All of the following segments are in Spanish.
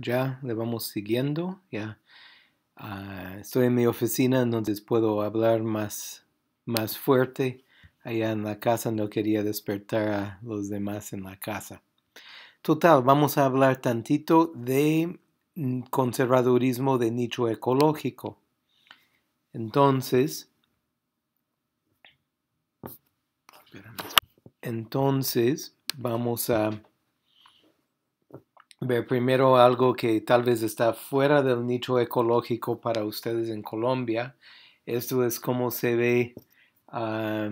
ya le vamos siguiendo, ya ah, estoy en mi oficina, entonces puedo hablar más, más fuerte. Allá en la casa no quería despertar a los demás en la casa. Total, vamos a hablar tantito de mm, conservadurismo de nicho ecológico. Entonces, entonces vamos a ver primero algo que tal vez está fuera del nicho ecológico para ustedes en Colombia. Esto es cómo se ve ah,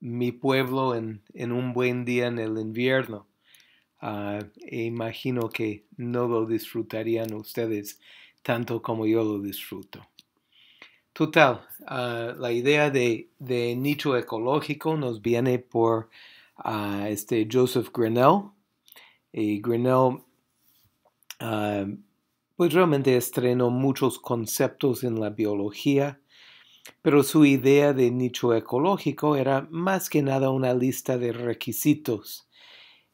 mi pueblo en, en, un buen día en el invierno. Ah, e imagino que no lo disfrutarían ustedes tanto como yo lo disfruto. Total, ah, la idea de, de, nicho ecológico nos viene por este Joseph Grinnell. Y Grinnell Ah, pues realmente estrenó muchos conceptos en la biología, pero su idea de nicho ecológico era más que nada una lista de requisitos.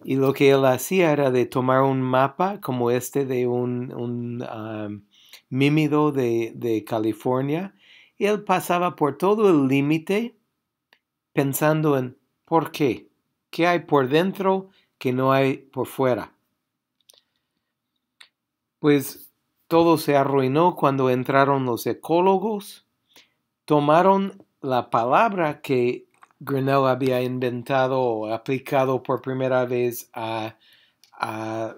Y lo que él hacía era de tomar un mapa como este de un, ah, mímido de, de California, y él pasaba por todo el límite pensando en por qué, qué hay por dentro que no hay por fuera. Pues todo se arruinó cuando entraron los ecólogos, tomaron la palabra que Grinnell había inventado o aplicado por primera vez a,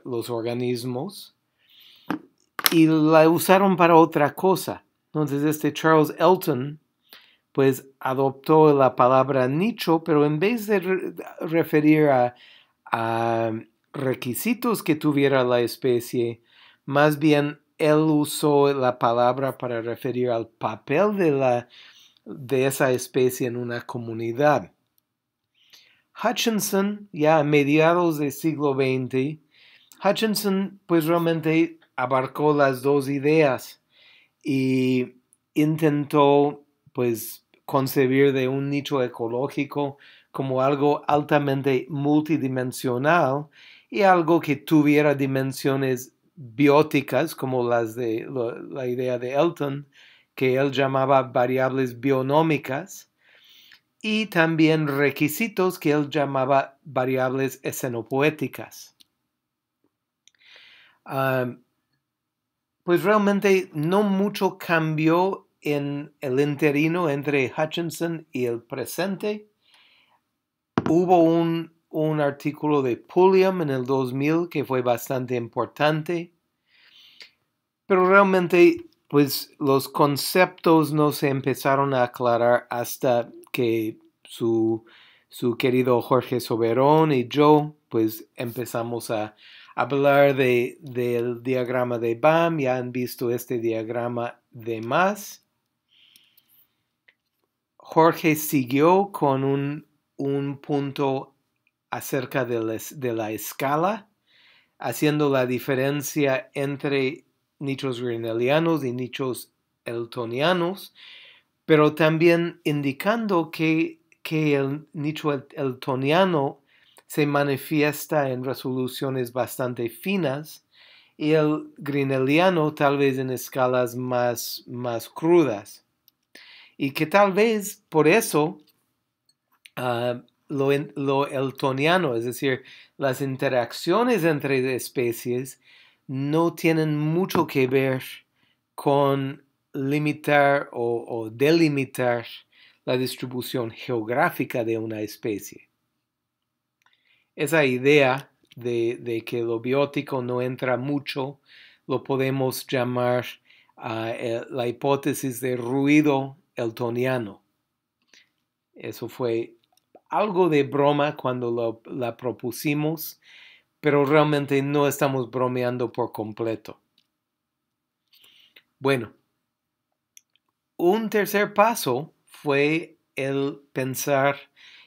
los organismos y la usaron para otra cosa. Entonces este Charles Elton pues adoptó la palabra nicho, pero en vez de referir a requisitos que tuviera la especie, más bien, él usó la palabra para referir al papel de, la, de esa especie en una comunidad. Hutchinson, ya a mediados del siglo XX, Hutchinson pues realmente abarcó las dos ideas y intentó pues concebir de un nicho ecológico como algo altamente multidimensional y algo que tuviera dimensiones bióticas, como las de la, idea de Elton, que él llamaba variables bionómicas, y también requisitos que él llamaba variables escenopoéticas. pues realmente no mucho cambió en el interino entre Hutchinson y el presente. Hubo un un artículo de Pulliam en el 2000 que fue bastante importante. Pero realmente, pues los conceptos no se empezaron a aclarar hasta que su, querido Jorge Soberón y yo, pues empezamos a hablar de, del diagrama de BAM. Ya han visto este diagrama de más. Jorge siguió con un, un punto acerca de, la escala, haciendo la diferencia entre nichos grinelianos y nichos eltonianos, pero también indicando que, el nicho eltoniano se manifiesta en resoluciones bastante finas y el grineliano tal vez en escalas más, más crudas. Y que tal vez por eso ah, lo, eltoniano, es decir, las interacciones entre especies no tienen mucho que ver con limitar o, delimitar la distribución geográfica de una especie. Esa idea de, que lo biótico no entra mucho lo podemos llamar ah, eh, la hipótesis de ruido eltoniano. Eso fue algo de broma cuando la propusimos, pero realmente no estamos bromeando por completo. Bueno, un tercer paso fue el pensar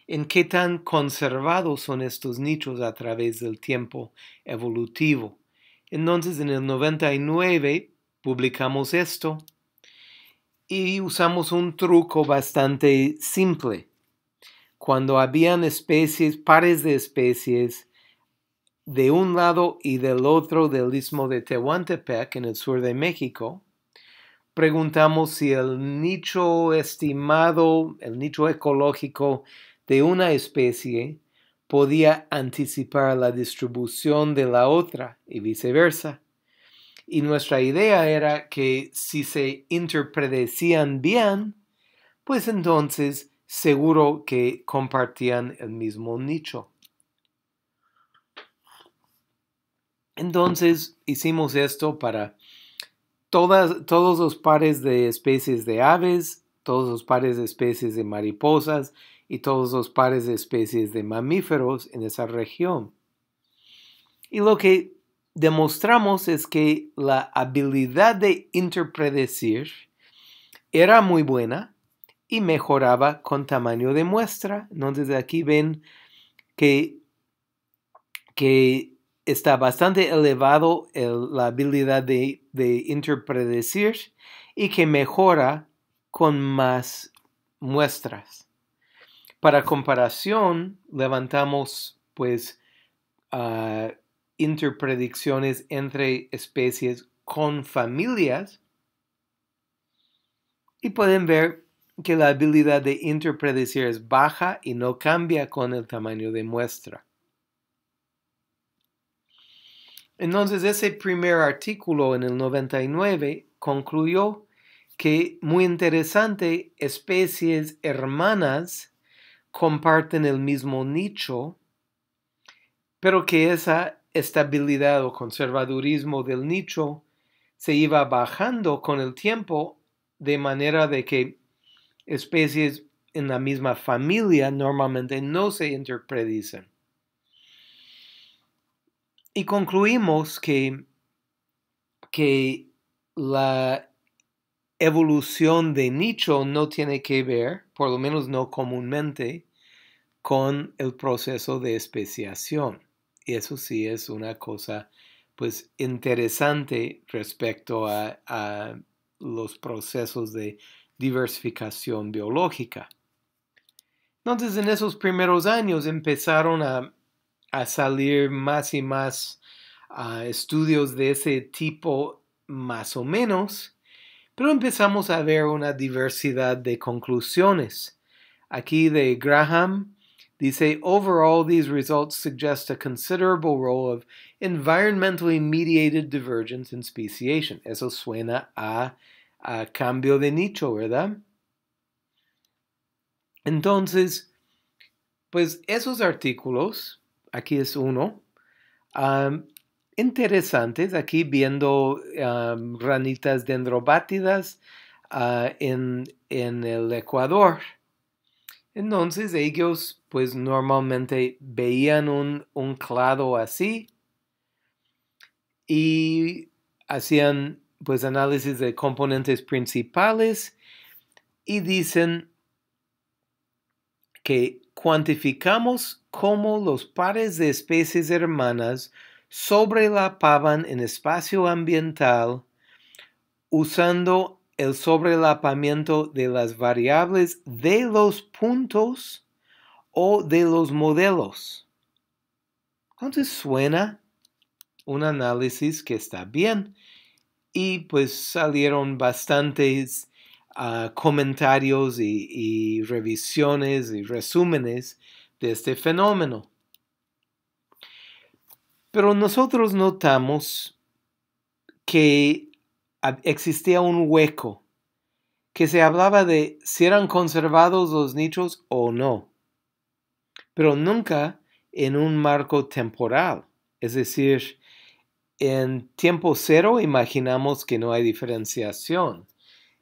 en qué tan conservados son estos nichos a través del tiempo evolutivo. Entonces, en el 99 publicamos esto y usamos un truco bastante simple cuando habían especies, pares de especies, de un lado y del otro del istmo de Tehuantepec, en el sur de México, preguntamos si el nicho estimado, el nicho ecológico de una especie podía anticipar la distribución de la otra y viceversa. Y nuestra idea era que si se interpredecían bien, pues entonces seguro que compartían el mismo nicho. Entonces hicimos esto para todas, todos los pares de especies de aves, todos los pares de especies de mariposas y todos los pares de especies de mamíferos en esa región. Y lo que demostramos es que la habilidad de interpredecir era muy buena, y mejoraba con tamaño de muestra. Entonces aquí ven que, que está bastante elevado la habilidad de, de interpredecir y que mejora con más muestras. Para comparación, levantamos pues ah, interpredicciones entre especies con familias y pueden ver que la habilidad de interpretar es baja y no cambia con el tamaño de muestra. Entonces ese primer artículo en el 99 concluyó que, muy interesante, especies hermanas comparten el mismo nicho, pero que esa estabilidad o conservadurismo del nicho se iba bajando con el tiempo de manera de que especies en la misma familia normalmente no se interpredicen. Y concluimos que, la evolución de nicho no tiene que ver, por lo menos no comúnmente, con el proceso de especiación. Y eso sí es una cosa pues interesante respecto a, a los procesos de diversificación biológica. Entonces en esos primeros años empezaron a, salir más y más ah, estudios de ese tipo más o menos, pero empezamos a ver una diversidad de conclusiones. Aquí de Graham dice, overall these results suggest a considerable role of environmentally mediated divergence in speciation. Eso suena a a cambio de nicho, ¿verdad? Entonces, pues esos artículos, aquí es uno, interesantes, aquí viendo ranitas dendrobátidas ah, en, en el Ecuador. Entonces ellos pues normalmente veían un, un clado así y hacían pues análisis de componentes principales y dicen que cuantificamos cómo los pares de especies hermanas sobrelapaban en espacio ambiental usando el sobrelapamiento de las variables de los puntos o de los modelos. Entonces suena un análisis que está bien y pues salieron bastantes ah, comentarios y, y revisiones y resúmenes de este fenómeno. Pero nosotros notamos que existía un hueco, que se hablaba de si eran conservados los nichos o no, pero nunca en un marco temporal, es decir, en tiempo cero imaginamos que no hay diferenciación.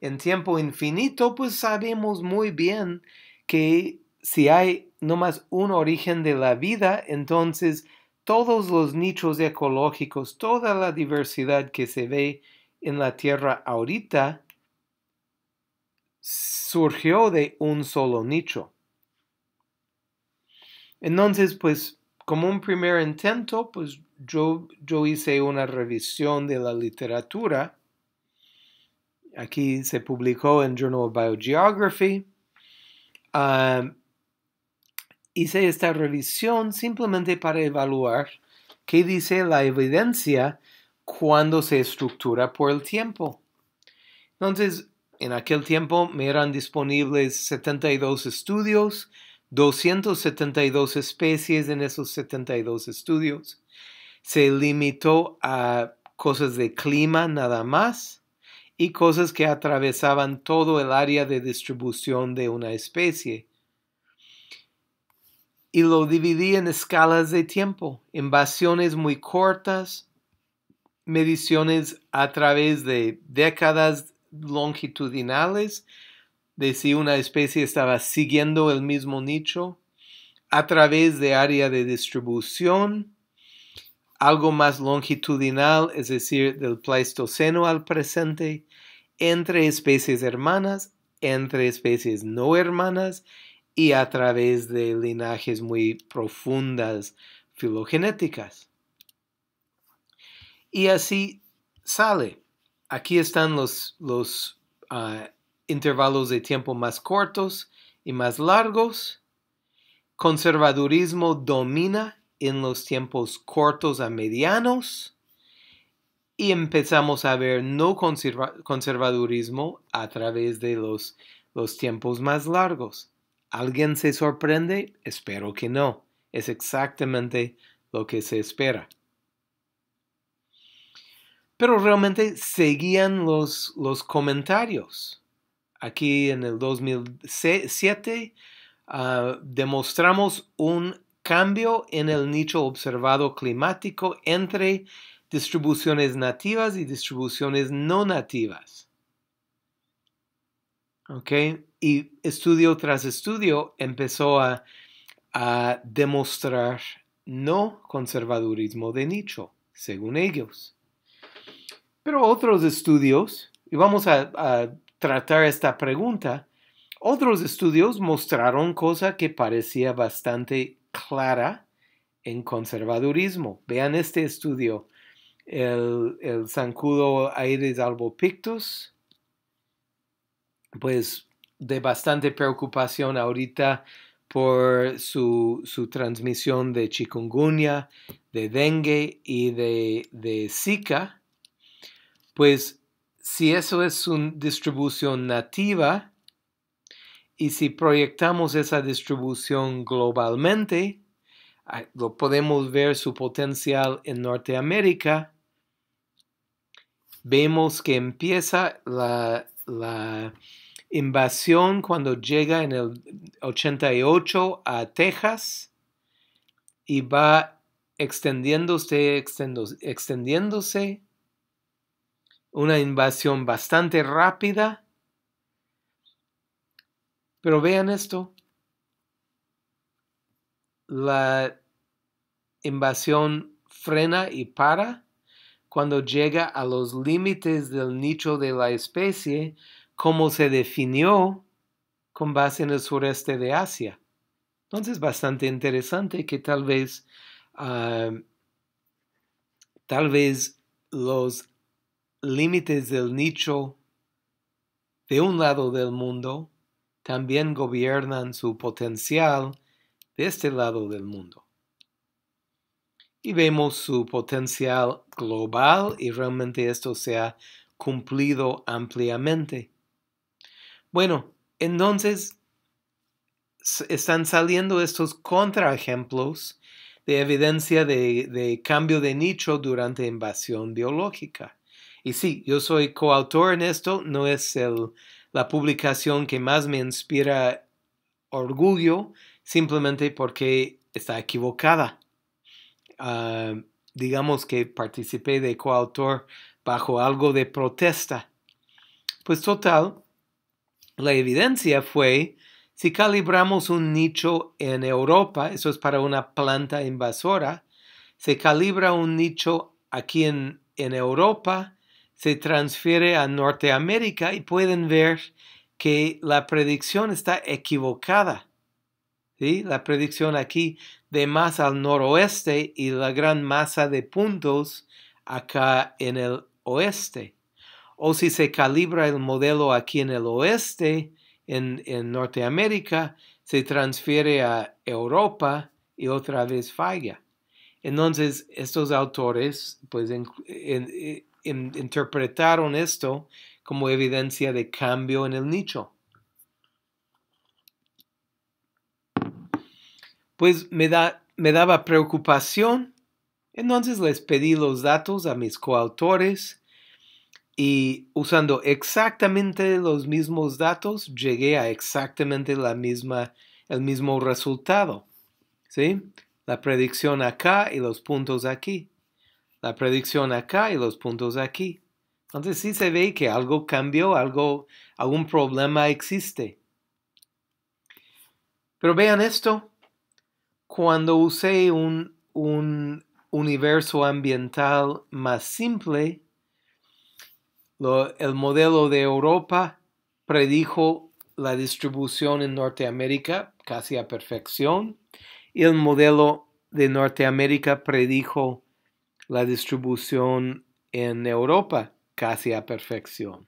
En tiempo infinito, pues sabemos muy bien que si hay nomás un origen de la vida, entonces todos los nichos ecológicos, toda la diversidad que se ve en la Tierra ahorita, surgió de un solo nicho. Entonces, pues como un primer intento, pues yo, yo hice una revisión de la literatura. Aquí se publicó en Journal of Biogeography. hice esta revisión simplemente para evaluar qué dice la evidencia cuando se estructura por el tiempo. Entonces, en aquel tiempo me eran disponibles 72 estudios 272 especies en esos 72 estudios. Se limitó a cosas de clima nada más y cosas que atravesaban todo el área de distribución de una especie. Y lo dividí en escalas de tiempo, invasiones muy cortas, mediciones a través de décadas longitudinales, de si una especie estaba siguiendo el mismo nicho a través de área de distribución, algo más longitudinal, es decir, del Pleistoceno al presente, entre especies hermanas, entre especies no hermanas y a través de linajes muy profundas filogenéticas. Y así sale. Aquí están los, los ah, intervalos de tiempo más cortos y más largos. Conservadurismo domina en los tiempos cortos a medianos y empezamos a ver no conservadurismo a través de los, tiempos más largos. ¿Alguien se sorprende? Espero que no. Es exactamente lo que se espera. Pero realmente seguían los comentarios aquí en el 2007, ah, demostramos un cambio en el nicho observado climático entre distribuciones nativas y distribuciones no nativas. ¿Ok? Y estudio tras estudio empezó a, demostrar no conservadurismo de nicho, según ellos. Pero otros estudios, y vamos a tratar esta pregunta, otros estudios mostraron cosa que parecía bastante clara en conservadurismo. Vean este estudio, el, el zancudo aires albopictus, pues de bastante preocupación ahorita por su, transmisión de chikungunya, de dengue y de, de Zika, pues si eso es una distribución nativa y si proyectamos esa distribución globalmente, ah, lo podemos ver su potencial en Norteamérica, vemos que empieza la, invasión cuando llega en el 88 a Texas y va extendiéndose, extendiéndose, extendiéndose una invasión bastante rápida. Pero vean esto. La invasión frena y para cuando llega a los límites del nicho de la especie como se definió con base en el sureste de Asia. Entonces, bastante interesante que tal vez, ah, tal vez los límites del nicho de un lado del mundo también gobiernan su potencial de este lado del mundo. Y vemos su potencial global y realmente esto se ha cumplido ampliamente. Bueno, entonces están saliendo estos contraejemplos de evidencia de, de cambio de nicho durante invasión biológica. Y sí, yo soy coautor en esto, no es la publicación que más me inspira orgullo, simplemente porque está equivocada. Ah, digamos que participé de coautor bajo algo de protesta. Pues total, la evidencia fue, si calibramos un nicho en Europa, eso es para una planta invasora, se calibra un nicho aquí en, en Europa se transfiere a Norteamérica y pueden ver que la predicción está equivocada. ¿sí? La predicción aquí de más al noroeste y la gran masa de puntos acá en el oeste. O si se calibra el modelo aquí en el oeste, en, Norteamérica, se transfiere a Europa y otra vez falla. Entonces, estos autores pues, en, eh, interpretaron esto como evidencia de cambio en el nicho. Pues me, da, me daba preocupación, entonces les pedí los datos a mis coautores y usando exactamente los mismos datos llegué a exactamente la misma, el mismo resultado. ¿Sí? La predicción acá y los puntos aquí la predicción acá y los puntos aquí. Entonces sí se ve que algo cambió, algo, algún problema existe. Pero vean esto, cuando usé un, universo ambiental más simple, el modelo de Europa predijo la distribución en Norteamérica casi a perfección y el modelo de Norteamérica predijo la distribución en Europa casi a perfección.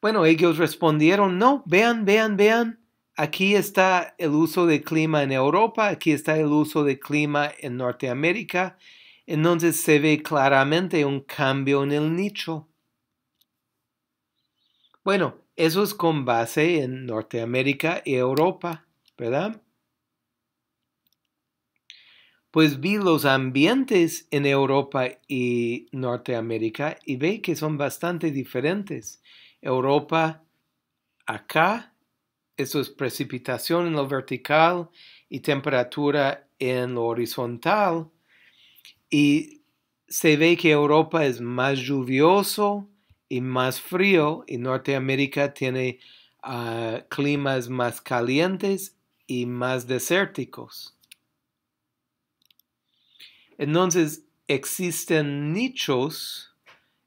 Bueno, ellos respondieron, no, vean, vean, vean, aquí está el uso de clima en Europa, aquí está el uso de clima en Norteamérica, entonces se ve claramente un cambio en el nicho. Bueno, eso es con base en Norteamérica y Europa, ¿verdad? pues vi los ambientes en Europa y Norteamérica y ve que son bastante diferentes. Europa, acá, eso es precipitación en lo vertical y temperatura en lo horizontal. Y se ve que Europa es más lluvioso y más frío y Norteamérica tiene ah, climas más calientes y más desérticos. Entonces, existen nichos,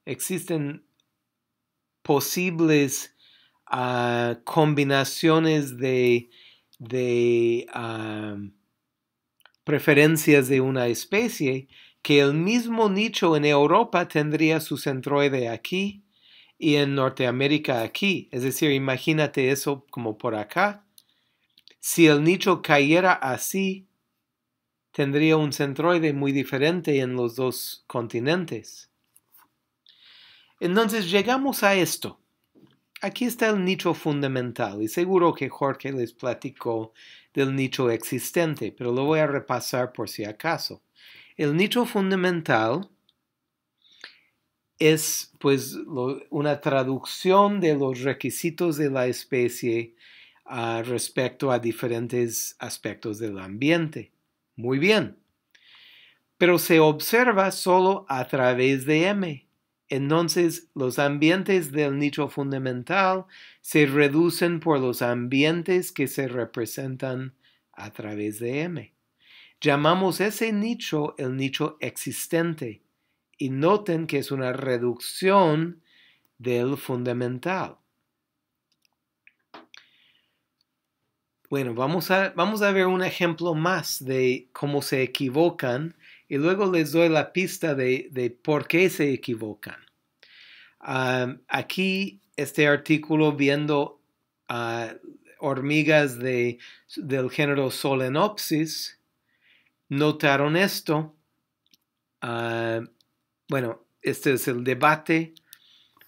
existen posibles ah, combinaciones de, ah, preferencias de una especie que el mismo nicho en Europa tendría su centroide aquí y en Norteamérica aquí. Es decir, imagínate eso como por acá. Si el nicho cayera así, tendría un centroide muy diferente en los dos continentes. Entonces llegamos a esto. Aquí está el nicho fundamental y seguro que Jorge les platicó del nicho existente, pero lo voy a repasar por si acaso. El nicho fundamental es pues una traducción de los requisitos de la especie ah, respecto a diferentes aspectos del ambiente. Muy bien. Pero se observa solo a través de M. Entonces, los ambientes del nicho fundamental se reducen por los ambientes que se representan a través de M. Llamamos ese nicho el nicho existente y noten que es una reducción del fundamental. Bueno, vamos a, vamos a ver un ejemplo más de cómo se equivocan y luego les doy la pista de, por qué se equivocan. Ah, aquí este artículo viendo ah, hormigas del género Solenopsis, notaron esto. Ah, bueno, este es el debate,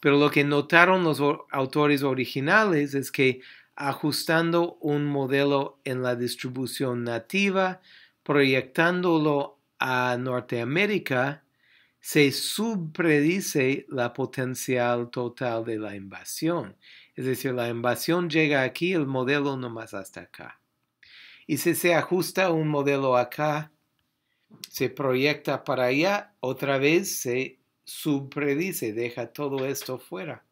pero lo que notaron los autores originales es que ajustando un modelo en la distribución nativa, proyectándolo a Norteamérica, se subpredice la potencial total de la invasión. Es decir, la invasión llega aquí, el modelo nomás hasta acá. Y si se ajusta un modelo acá, se proyecta para allá, otra vez se subpredice, deja todo esto fuera.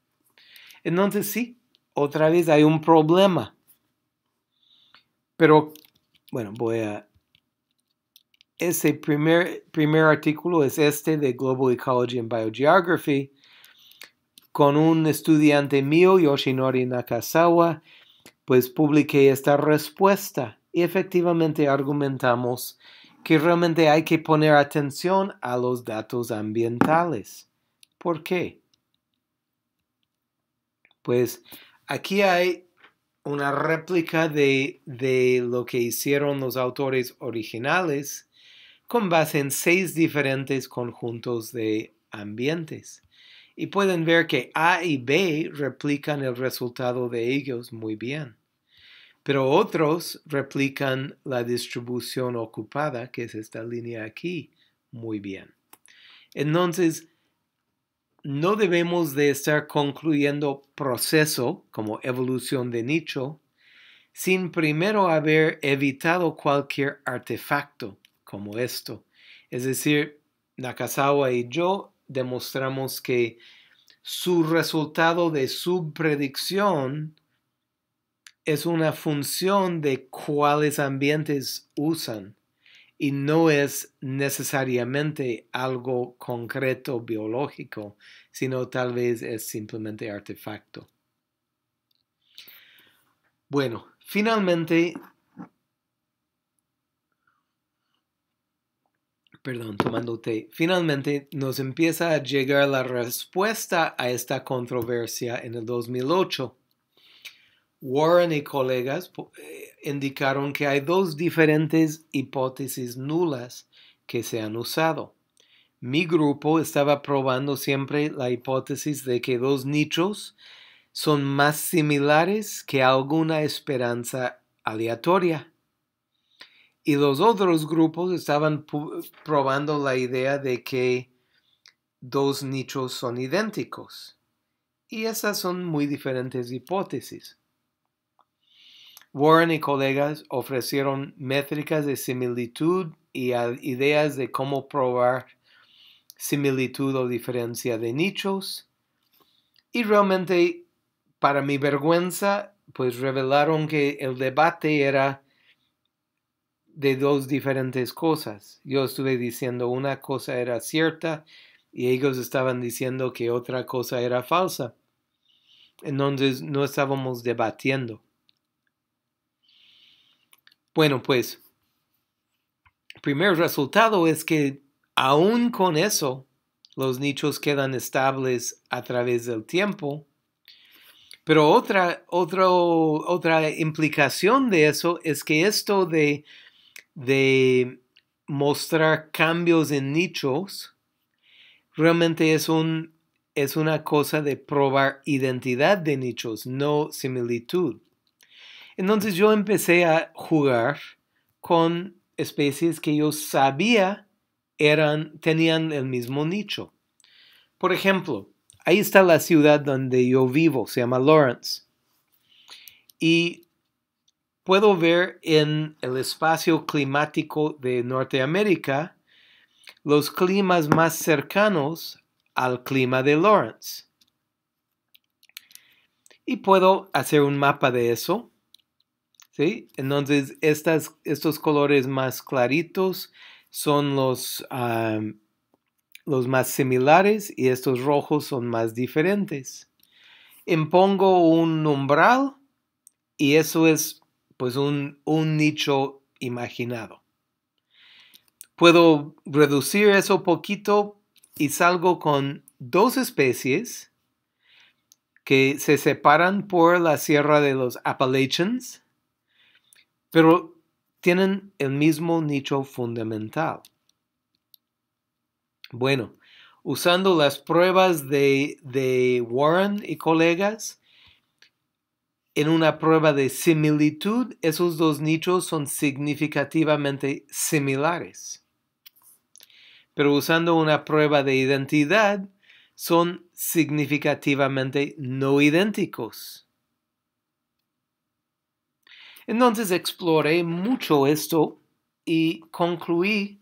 Entonces sí, otra vez hay un problema. Pero, bueno, voy a... Ese primer, primer artículo es este de Global Ecology and Biogeography, con un estudiante mío, Yoshinori Nakazawa. pues publiqué esta respuesta. Y efectivamente argumentamos que realmente hay que poner atención a los datos ambientales. ¿Por qué? Pues Aquí hay una réplica de, lo que hicieron los autores originales con base en seis diferentes conjuntos de ambientes. Y pueden ver que A y B replican el resultado de ellos muy bien, pero otros replican la distribución ocupada, que es esta línea aquí, muy bien. Entonces, no debemos de estar concluyendo proceso como evolución de nicho sin primero haber evitado cualquier artefacto como esto. Es decir, Nakazawa y yo demostramos que su resultado de su predicción es una función de cuáles ambientes usan y no es necesariamente algo concreto biológico, sino tal vez es simplemente artefacto. Bueno, finalmente, perdón, tomándote, finalmente nos empieza a llegar la respuesta a esta controversia en el 2008 Warren y colegas eh, indicaron que hay dos diferentes hipótesis nulas que se han usado. Mi grupo estaba probando siempre la hipótesis de que dos nichos son más similares que alguna esperanza aleatoria. Y los otros grupos estaban probando la idea de que dos nichos son idénticos. Y esas son muy diferentes hipótesis. Warren y colegas ofrecieron métricas de similitud y ideas de cómo probar similitud o diferencia de nichos. Y realmente, para mi vergüenza, pues revelaron que el debate era de dos diferentes cosas. Yo estuve diciendo una cosa era cierta y ellos estaban diciendo que otra cosa era falsa. Entonces no estábamos debatiendo. Bueno, pues, primer resultado es que aún con eso, los nichos quedan estables a través del tiempo. Pero otra, otra implicación de eso es que esto de, mostrar cambios en nichos realmente es, un, es una cosa de probar identidad de nichos, no similitud. Entonces yo empecé a jugar con especies que yo sabía eran, tenían el mismo nicho. Por ejemplo, ahí está la ciudad donde yo vivo, se llama Lawrence. Y puedo ver en el espacio climático de Norteamérica los climas más cercanos al clima de Lawrence. Y puedo hacer un mapa de eso entonces, estos colores más claritos son los, ah, los más similares y estos rojos son más diferentes. Impongo un umbral y eso es pues un, un nicho imaginado. Puedo reducir eso poquito y salgo con dos especies que se separan por la sierra de los Appalachians pero tienen el mismo nicho fundamental. Bueno, usando las pruebas de, de Warren y colegas, en una prueba de similitud, esos dos nichos son significativamente similares. Pero usando una prueba de identidad, son significativamente no idénticos. Entonces exploré mucho esto y concluí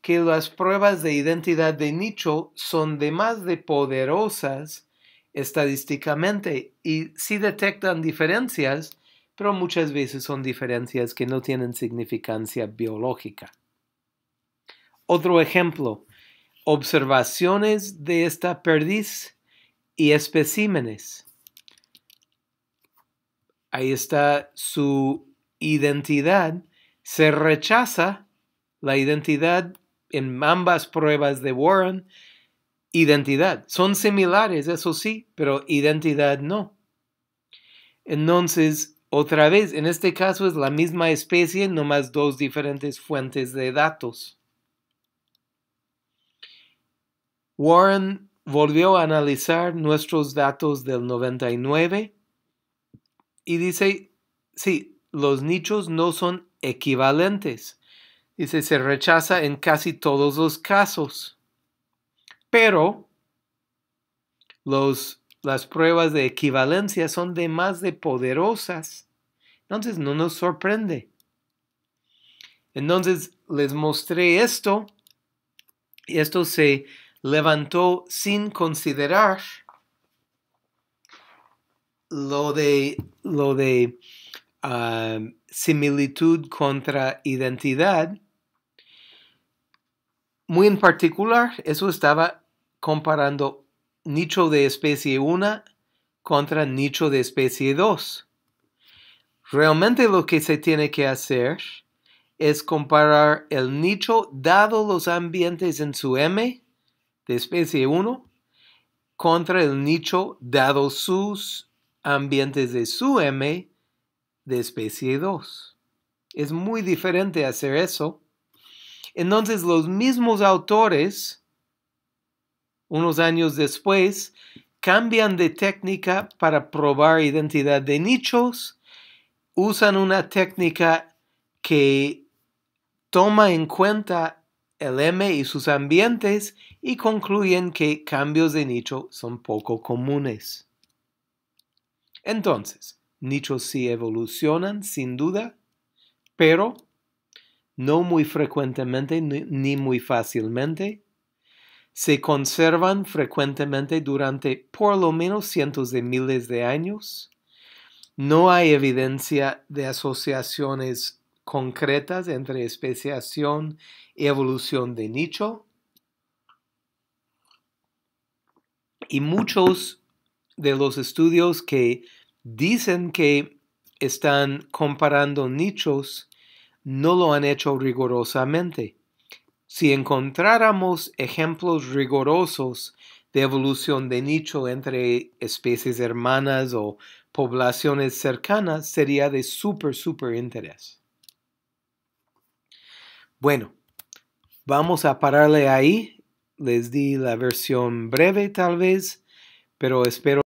que las pruebas de identidad de nicho son de más de poderosas estadísticamente y sí detectan diferencias, pero muchas veces son diferencias que no tienen significancia biológica. Otro ejemplo, observaciones de esta perdiz y especímenes ahí está su identidad, se rechaza la identidad en ambas pruebas de Warren, identidad. Son similares, eso sí, pero identidad no. Entonces, otra vez, en este caso es la misma especie, nomás dos diferentes fuentes de datos. Warren volvió a analizar nuestros datos del 99 y dice, sí, los nichos no son equivalentes. Dice, se rechaza en casi todos los casos. Pero los, las pruebas de equivalencia son de más de poderosas. Entonces no nos sorprende. Entonces les mostré esto y esto se levantó sin considerar lo de, lo de ah, similitud contra identidad, muy en particular, eso estaba comparando nicho de especie 1 contra nicho de especie 2. Realmente lo que se tiene que hacer es comparar el nicho dado los ambientes en su M de especie 1 contra el nicho dado sus ambientes de su M de especie 2. Es muy diferente hacer eso. Entonces los mismos autores, unos años después, cambian de técnica para probar identidad de nichos, usan una técnica que toma en cuenta el M y sus ambientes y concluyen que cambios de nicho son poco comunes. Entonces, nichos sí evolucionan, sin duda, pero no muy frecuentemente ni muy fácilmente. Se conservan frecuentemente durante por lo menos cientos de miles de años. No hay evidencia de asociaciones concretas entre especiación y evolución de nicho. Y muchos de los estudios que dicen que están comparando nichos no lo han hecho rigurosamente. Si encontráramos ejemplos rigurosos de evolución de nicho entre especies hermanas o poblaciones cercanas, sería de súper, súper interés. Bueno, vamos a pararle ahí. Les di la versión breve tal vez, pero espero...